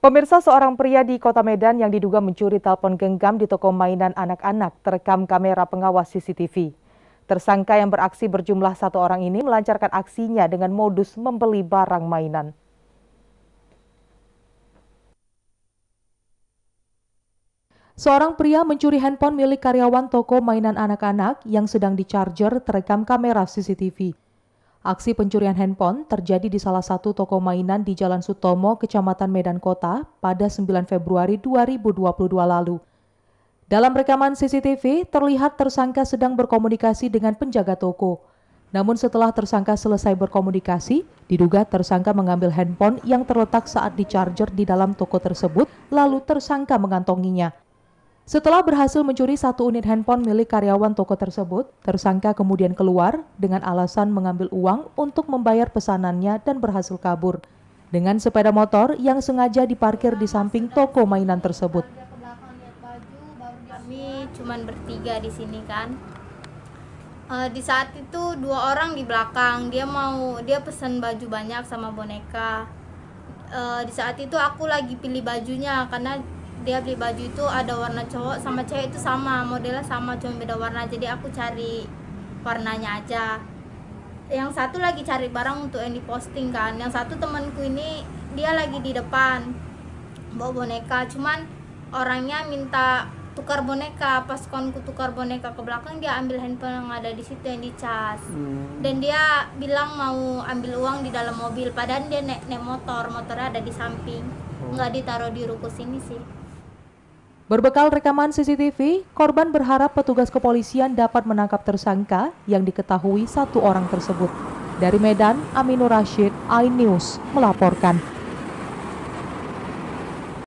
Pemirsa seorang pria di kota Medan yang diduga mencuri telepon genggam di toko mainan anak-anak terekam kamera pengawas CCTV. Tersangka yang beraksi berjumlah satu orang ini melancarkan aksinya dengan modus membeli barang mainan. Seorang pria mencuri handphone milik karyawan toko mainan anak-anak yang sedang di charger terekam kamera CCTV. Aksi pencurian handphone terjadi di salah satu toko mainan di Jalan Sutomo, Kecamatan Medan Kota pada 9 Februari 2022 lalu. Dalam rekaman CCTV, terlihat tersangka sedang berkomunikasi dengan penjaga toko. Namun setelah tersangka selesai berkomunikasi, diduga tersangka mengambil handphone yang terletak saat di charger di dalam toko tersebut, lalu tersangka mengantonginya. Setelah berhasil mencuri satu unit handphone milik karyawan toko tersebut, tersangka kemudian keluar dengan alasan mengambil uang untuk membayar pesanannya dan berhasil kabur dengan sepeda motor yang sengaja diparkir di samping toko mainan tersebut. Kami cuman bertiga di sini kan. Eh, di saat itu dua orang di belakang, dia mau dia pesan baju banyak sama boneka. Eh, di saat itu aku lagi pilih bajunya karena dia beli baju itu ada warna cowok sama cewek itu sama modelnya sama cuma beda warna jadi aku cari warnanya aja yang satu lagi cari barang untuk yang diposting kan yang satu temanku ini dia lagi di depan bawa boneka cuman orangnya minta tukar boneka pas konku tukar boneka ke belakang dia ambil handphone yang ada di situ yang dicas hmm. dan dia bilang mau ambil uang di dalam mobil padahal dia naik, naik motor motornya ada di samping oh. nggak ditaruh di ruko sini sih Berbekal rekaman CCTV, korban berharap petugas kepolisian dapat menangkap tersangka yang diketahui satu orang tersebut. Dari Medan, Aminur Rashid, iNews melaporkan.